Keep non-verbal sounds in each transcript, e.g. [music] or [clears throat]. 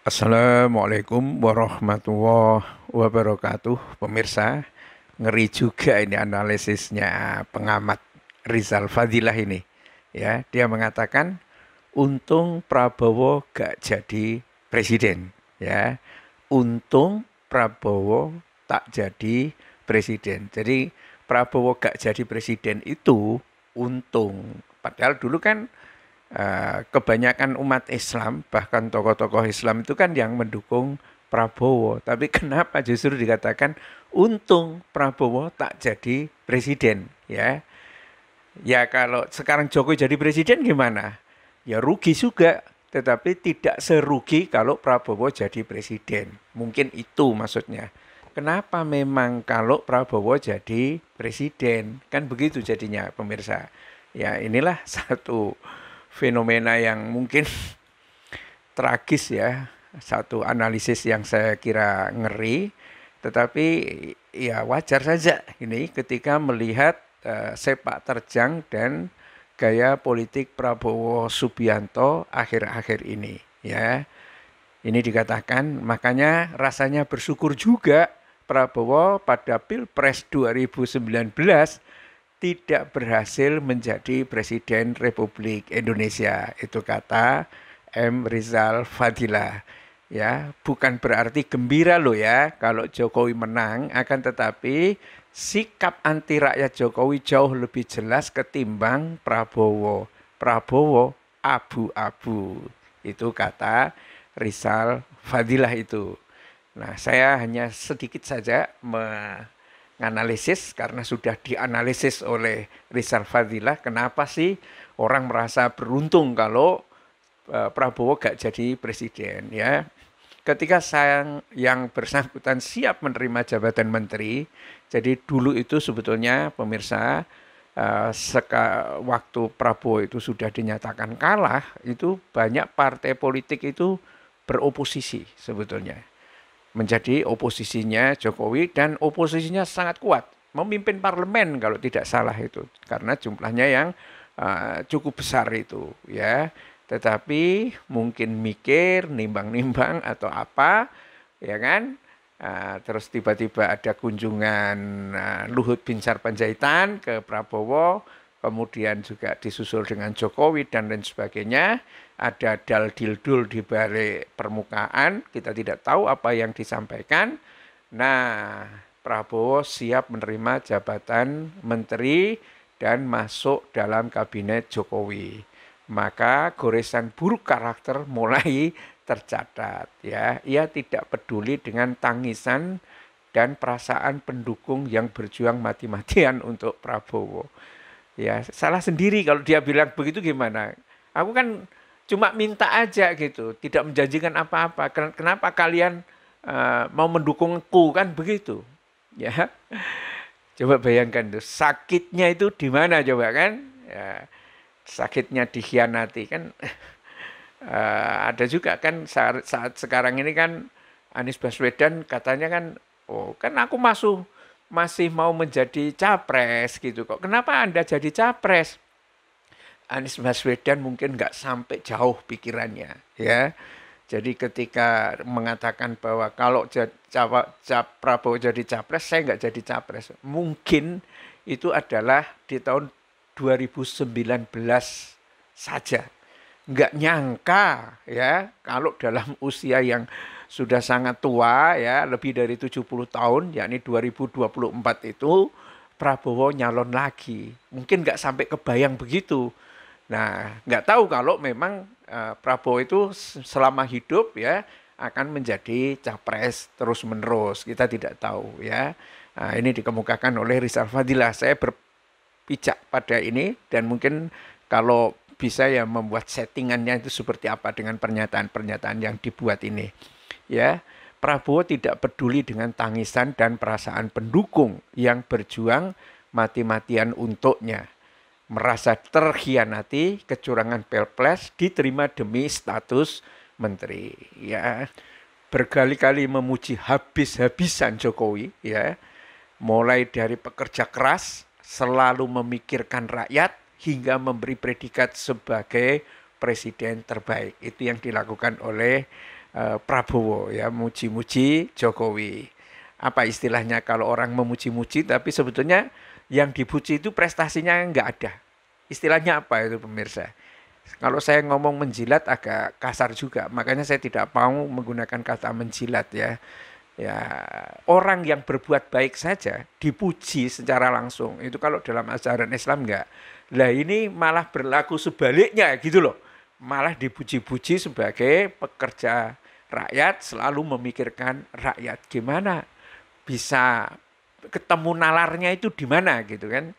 Assalamualaikum warahmatullahi wabarakatuh Pemirsa ngeri juga ini analisisnya pengamat Rizal Fadilah ini ya Dia mengatakan untung Prabowo gak jadi presiden ya Untung Prabowo tak jadi presiden Jadi Prabowo gak jadi presiden itu untung Padahal dulu kan Eh, kebanyakan umat Islam, bahkan tokoh-tokoh Islam itu kan yang mendukung Prabowo. Tapi [laughs] kenapa justru dikatakan untung Prabowo tak jadi presiden, ya? Ya kalau sekarang Jokowi jadi presiden gimana? Ya rugi juga, tetapi tidak serugi kalau Prabowo jadi presiden. Mungkin itu maksudnya. Kenapa memang kalau Prabowo jadi presiden? Kan begitu jadinya pemirsa. Ya inilah [laughs] satu fenomena yang mungkin [laughs] tragis ya, satu analisis yang saya kira ngeri, tetapi ya wajar saja ini ketika melihat uh, sepak terjang dan gaya politik Prabowo Subianto akhir-akhir ini ya. Ini dikatakan makanya rasanya bersyukur juga Prabowo pada Pilpres 2019 tidak berhasil menjadi Presiden Republik Indonesia. Itu kata M. Rizal Fadila. Ya, bukan berarti gembira loh ya kalau Jokowi menang, akan tetapi sikap anti rakyat Jokowi jauh lebih jelas ketimbang Prabowo. Prabowo abu-abu. Itu kata Rizal Fadilah itu. Nah, saya hanya sedikit saja me analisis karena sudah dianalisis oleh Rizal Fadilah kenapa sih orang merasa beruntung kalau e, Prabowo gak jadi presiden ya ketika saya yang bersangkutan siap menerima jabatan menteri jadi dulu itu sebetulnya pemirsa uh, seka, waktu Prabowo itu sudah dinyatakan kalah itu banyak partai politik itu beroposisi sebetulnya menjadi oposisinya Jokowi dan oposisinya sangat kuat. Memimpin parlemen kalau tidak salah itu karena jumlahnya yang uh, cukup besar itu ya. Tetapi mungkin mikir, nimbang-nimbang atau apa ya kan? Uh, terus tiba-tiba ada kunjungan uh, Luhut Binsar Panjaitan ke Prabowo kemudian juga disusul dengan Jokowi dan lain sebagainya. Ada dal dildul di balik permukaan, kita tidak tahu apa yang disampaikan. Nah, Prabowo siap menerima jabatan menteri dan masuk dalam kabinet Jokowi. Maka goresan buruk karakter mulai tercatat ya. Ia tidak peduli dengan tangisan dan perasaan pendukung yang berjuang mati-matian untuk Prabowo ya salah sendiri kalau dia bilang begitu gimana aku kan cuma minta aja gitu tidak menjanjikan apa-apa kenapa kalian uh, mau mendukungku kan begitu ya coba bayangkan tuh sakitnya itu di mana coba kan ya, sakitnya dikhianati kan uh, [laughs] ada juga kan saat, saat sekarang ini kan Anies Baswedan katanya kan oh kan aku masuk masih mau menjadi capres gitu kok. Kenapa Anda jadi capres? Anies Baswedan mungkin nggak sampai jauh pikirannya ya. Jadi ketika mengatakan bahwa kalau Jawa, Prabowo jadi capres, saya nggak jadi capres. Mungkin itu adalah di tahun 2019 saja. Nggak nyangka ya kalau dalam usia yang sudah sangat tua ya, lebih dari 70 tahun, yakni 2024 itu Prabowo nyalon lagi. Mungkin nggak sampai kebayang begitu. Nah, nggak tahu kalau memang uh, Prabowo itu selama hidup ya akan menjadi capres terus menerus kita tidak tahu ya nah, ini dikemukakan oleh Rizal Fadilah saya berpijak pada ini dan mungkin kalau bisa ya membuat settingannya itu seperti apa dengan pernyataan-pernyataan yang dibuat ini ya Prabowo tidak peduli dengan tangisan dan perasaan pendukung yang berjuang mati-matian untuknya. Merasa terkhianati, kecurangan pelples diterima demi status menteri. Ya, berkali-kali memuji habis-habisan Jokowi, ya, mulai dari pekerja keras, selalu memikirkan rakyat hingga memberi predikat sebagai presiden terbaik. Itu yang dilakukan oleh Eh, Prabowo ya muji-muji Jokowi. Apa istilahnya kalau orang memuji-muji tapi sebetulnya yang dipuji itu prestasinya enggak ada. Istilahnya apa itu pemirsa? Kalau saya ngomong menjilat agak kasar juga, makanya saya tidak mau menggunakan kata menjilat ya. Ya, orang yang berbuat baik saja dipuji secara langsung. Itu kalau dalam ajaran Islam enggak. Lah ini malah berlaku sebaliknya gitu loh malah dipuji-puji sebagai pekerja rakyat selalu memikirkan rakyat gimana bisa ketemu nalarnya itu di mana gitu kan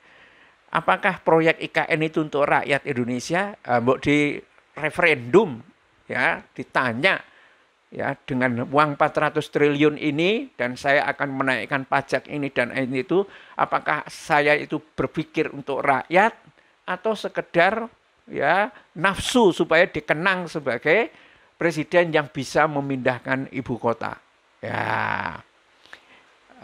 apakah proyek IKN itu untuk rakyat Indonesia eh, mbok di referendum ya ditanya ya dengan uang 400 triliun ini dan saya akan menaikkan pajak ini dan ini itu apakah saya itu berpikir untuk rakyat atau sekedar ya nafsu supaya dikenang sebagai presiden yang bisa memindahkan ibu kota. Ya.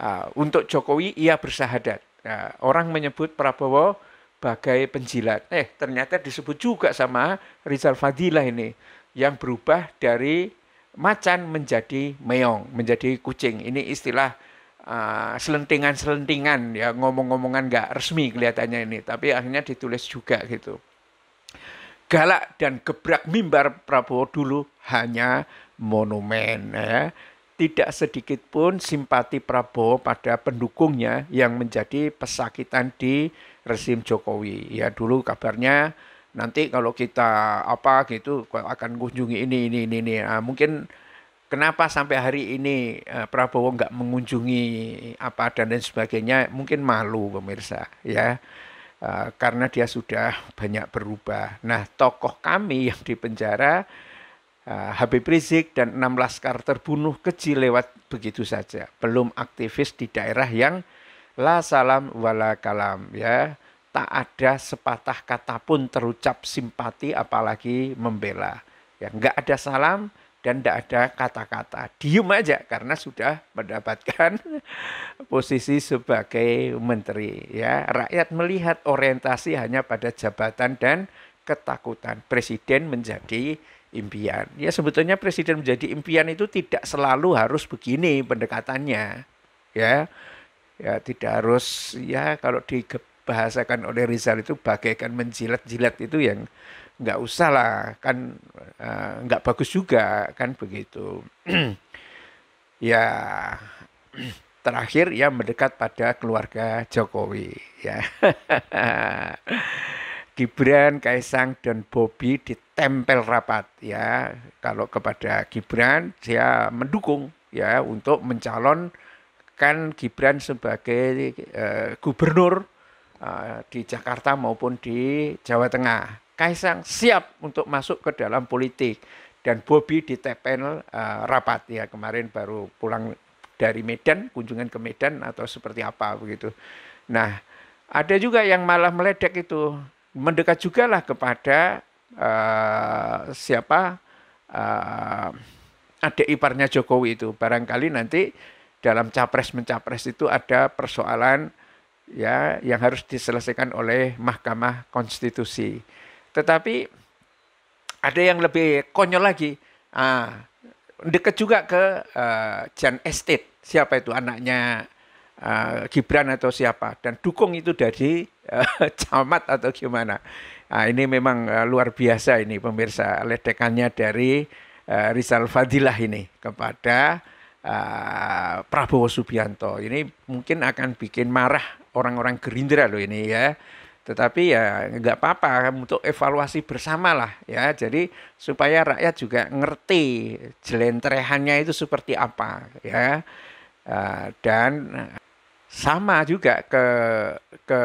Uh, untuk Jokowi ia bersahadat. Ya, orang menyebut Prabowo sebagai penjilat. Eh, ternyata disebut juga sama Rizal Fadilah ini yang berubah dari macan menjadi meong, menjadi kucing. Ini istilah uh, selentingan-selentingan ya ngomong-ngomongan nggak resmi kelihatannya ini, tapi akhirnya ditulis juga gitu galak dan gebrak mimbar Prabowo dulu hanya monumen ya. Tidak sedikit pun simpati Prabowo pada pendukungnya yang menjadi pesakitan di rezim Jokowi. Ya dulu kabarnya nanti kalau kita apa gitu akan kunjungi ini ini ini ini. Nah, mungkin kenapa sampai hari ini eh, Prabowo nggak mengunjungi apa dan lain sebagainya? Mungkin malu pemirsa ya. Eh, karena dia sudah banyak berubah. Nah, tokoh kami [laughs] yang penjara, uh, Habib Rizik dan enam laskar terbunuh kecil lewat begitu saja. Belum aktivis di daerah yang la salam wala kalam ya. Tak ada sepatah kata pun terucap simpati apalagi membela. Ya, enggak ada salam, dan tidak ada kata-kata. Diem aja karena sudah mendapatkan [laughs] posisi sebagai menteri. Ya, rakyat melihat orientasi hanya pada jabatan dan ketakutan. Presiden menjadi impian. Ya sebetulnya presiden menjadi impian itu tidak selalu harus begini pendekatannya. Ya. Ya tidak harus ya kalau dibahasakan oleh Rizal itu bagaikan menjilat-jilat itu yang nggak usah lah kan uh, nggak bagus juga kan begitu [clears throat] ya [clears throat] terakhir ya mendekat pada keluarga Jokowi ya [laughs] Gibran, Kaisang dan Bobi ditempel rapat ya kalau kepada Gibran dia mendukung ya untuk mencalonkan Gibran sebagai uh, gubernur uh, di Jakarta maupun di Jawa Tengah Kaisang siap untuk masuk ke dalam politik dan Bobby di TPNL uh, eh, rapat ya kemarin baru pulang dari Medan kunjungan ke Medan atau seperti apa begitu. Nah ada juga yang malah meledek itu mendekat juga lah kepada uh, siapa uh, adik iparnya Jokowi itu barangkali nanti dalam capres mencapres itu ada persoalan ya yang harus diselesaikan oleh Mahkamah Konstitusi. Tetapi ada yang lebih konyol lagi. Ah, dekat juga ke uh, Jan Estate. Siapa itu anaknya uh, Gibran atau siapa? Dan dukung itu dari uh, [laughs] camat atau gimana? Nah, ini memang uh, luar biasa ini pemirsa ledekannya dari uh, Rizal Fadilah ini kepada uh, Prabowo Subianto. Ini mungkin akan bikin marah orang-orang Gerindra loh ini ya. Tetapi ya nggak apa-apa untuk evaluasi bersama lah ya. Jadi supaya rakyat juga ngerti jelentrehannya itu seperti apa ya. Eh, dan sama juga ke ke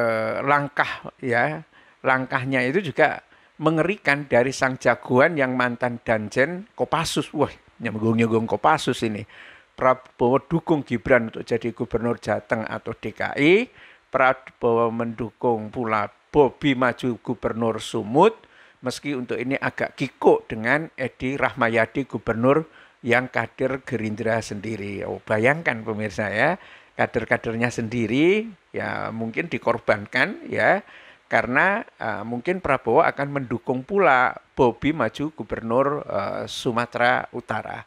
langkah ya langkahnya itu juga mengerikan dari sang jagoan yang mantan danjen Kopassus. Wah, nyambung-nyambung Kopassus ini. Prabowo dukung Gibran untuk jadi gubernur Jateng atau DKI Prabowo mendukung pula Bobi maju gubernur Sumut, meski untuk ini agak kikuk dengan Edi Rahmayadi gubernur yang kader Gerindra sendiri. Oh, bayangkan pemirsa ya, kader-kadernya sendiri ya mungkin dikorbankan ya karena uh, mungkin Prabowo akan mendukung pula Bobi maju gubernur uh, Sumatera Utara.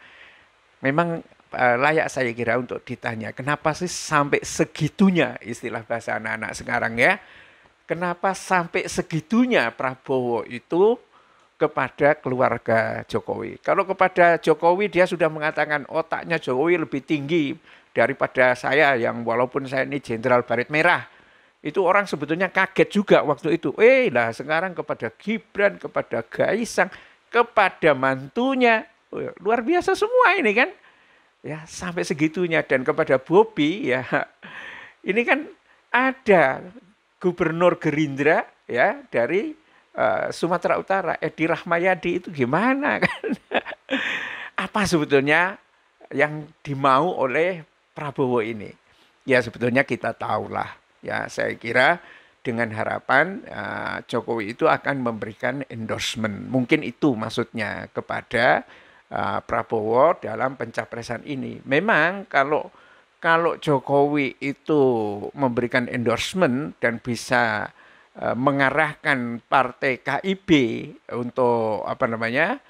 Memang Eh, layak saya kira untuk ditanya. Kenapa sih sampai segitunya istilah bahasa anak-anak sekarang ya? Kenapa sampai segitunya Prabowo itu kepada keluarga Jokowi? Kalau kepada Jokowi dia sudah mengatakan otaknya Jokowi lebih tinggi daripada saya yang walaupun saya ini jenderal barit merah. Itu orang sebetulnya kaget juga waktu itu. Eh lah sekarang kepada Gibran, kepada Gaisang, kepada mantunya. Oh, luar biasa semua ini kan. Ya, sampai segitunya dan kepada Bobi ya. Ini kan ada gubernur Gerindra ya dari uh, Sumatera Utara, Edi Rahmayadi itu gimana [laughs] kan? Apa sebetulnya yang dimau oleh Prabowo ini? Ya sebetulnya kita tahulah. Ya, saya kira dengan harapan uh, Jokowi itu akan memberikan endorsement. Mungkin itu maksudnya kepada uh, Prabowo dalam pencapresan ini. Memang kalau kalau Jokowi itu memberikan endorsement dan bisa eh, mengarahkan partai KIB untuk apa namanya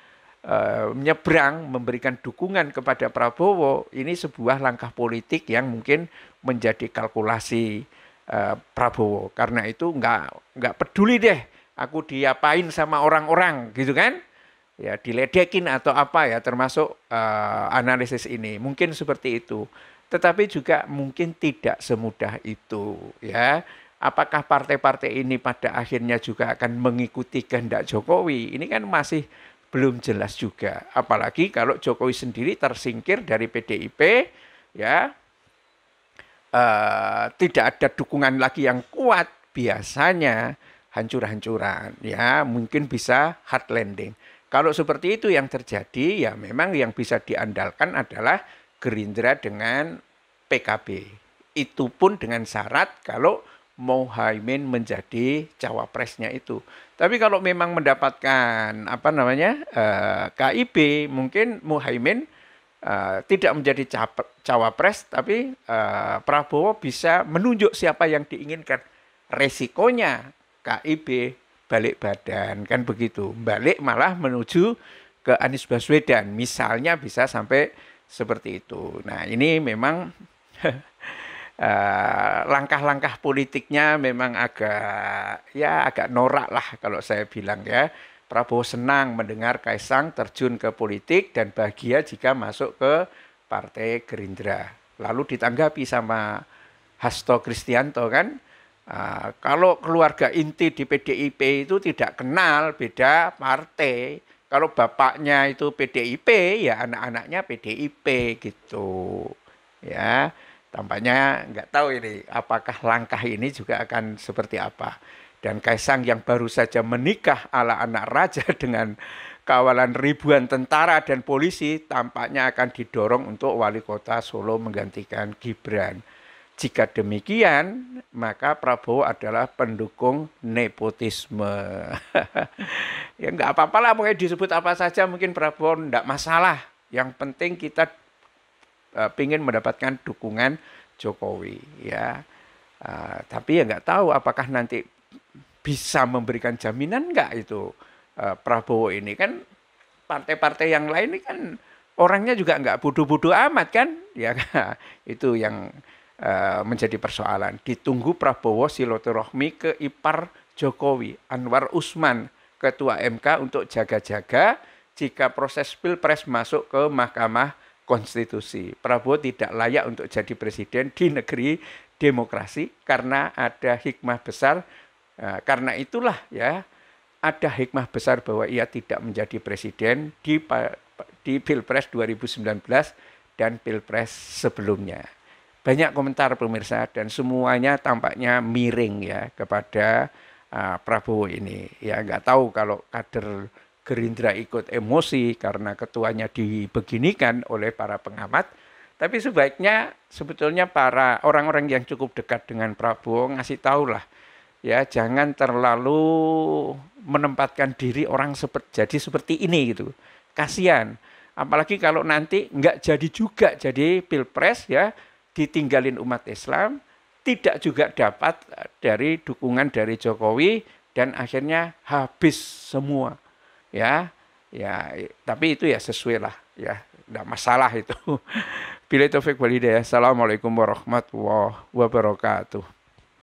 uh, menyeberang memberikan dukungan kepada Prabowo ini sebuah langkah politik yang mungkin menjadi kalkulasi uh, Prabowo karena itu nggak nggak peduli deh aku diapain sama orang-orang gitu kan ya diledekin atau apa ya termasuk uh, analisis ini mungkin seperti itu tetapi juga mungkin tidak semudah itu ya apakah partai-partai ini pada akhirnya juga akan mengikuti kehendak Jokowi ini kan masih belum jelas juga apalagi kalau Jokowi sendiri tersingkir dari PDIP ya uh, tidak ada dukungan lagi yang kuat biasanya hancur-hancuran ya mungkin bisa hard landing kalau seperti itu yang terjadi, ya memang yang bisa diandalkan adalah Gerindra dengan PKB. Itu pun dengan syarat kalau Mohaimin menjadi cawapresnya itu. Tapi kalau memang mendapatkan apa namanya eh, KIB, mungkin Mohaimin eh, tidak menjadi cawapres, tapi eh, Prabowo bisa menunjuk siapa yang diinginkan. Resikonya KIB balik badan kan begitu balik malah menuju ke Anies Baswedan misalnya bisa sampai seperti itu nah ini memang [laughs] eh, langkah-langkah politiknya memang agak ya agak norak lah kalau saya bilang ya Prabowo senang mendengar Kaisang terjun ke politik dan bahagia jika masuk ke Partai Gerindra lalu ditanggapi sama Hasto Kristianto kan Nah, kalau keluarga inti di PDIP itu tidak kenal beda partai. Kalau bapaknya itu PDIP, ya anak-anaknya PDIP gitu. Ya, tampaknya nggak tahu ini apakah langkah ini juga akan seperti apa. Dan Kaisang yang baru saja menikah ala anak raja [laughs] dengan kawalan ribuan tentara dan polisi tampaknya akan didorong untuk wali kota Solo menggantikan Gibran. Jika demikian, maka Prabowo adalah pendukung nepotisme. [laughs] ya nggak apa-apalah, mungkin disebut apa saja, mungkin Prabowo nggak masalah. Yang penting kita uh, e, ingin mendapatkan dukungan Jokowi, ya. Uh, tapi ya nggak tahu apakah nanti bisa memberikan jaminan nggak itu uh, Prabowo ini kan partai-partai yang lain ini kan orangnya juga nggak bodoh-bodoh amat kan, ya [laughs] itu yang Eh, menjadi persoalan. Ditunggu Prabowo silaturahmi ke ipar Jokowi, Anwar Usman, Ketua MK untuk jaga-jaga jika proses pilpres masuk ke Mahkamah Konstitusi. Prabowo tidak layak untuk jadi presiden di negeri demokrasi karena ada hikmah besar. Eh, karena itulah ya ada hikmah besar bahwa ia tidak menjadi presiden di di Pilpres 2019 dan Pilpres sebelumnya banyak komentar pemirsa dan semuanya tampaknya miring ya kepada uh, Prabowo ini. Ya nggak tahu kalau kader Gerindra ikut emosi karena ketuanya dibeginikan oleh para pengamat. Tapi sebaiknya sebetulnya para orang-orang yang cukup dekat dengan Prabowo ngasih tahulah ya jangan terlalu menempatkan diri orang seperti jadi seperti ini gitu. Kasihan. Apalagi kalau nanti nggak jadi juga jadi pilpres ya ditinggalin umat Islam, tidak juga dapat eh, dari dukungan dari Jokowi dan akhirnya habis semua. Ya, ya tapi itu ya sesuai lah ya, tidak masalah itu. [laughs] Bila Taufik Walidaya, Assalamualaikum warahmatullahi wabarakatuh.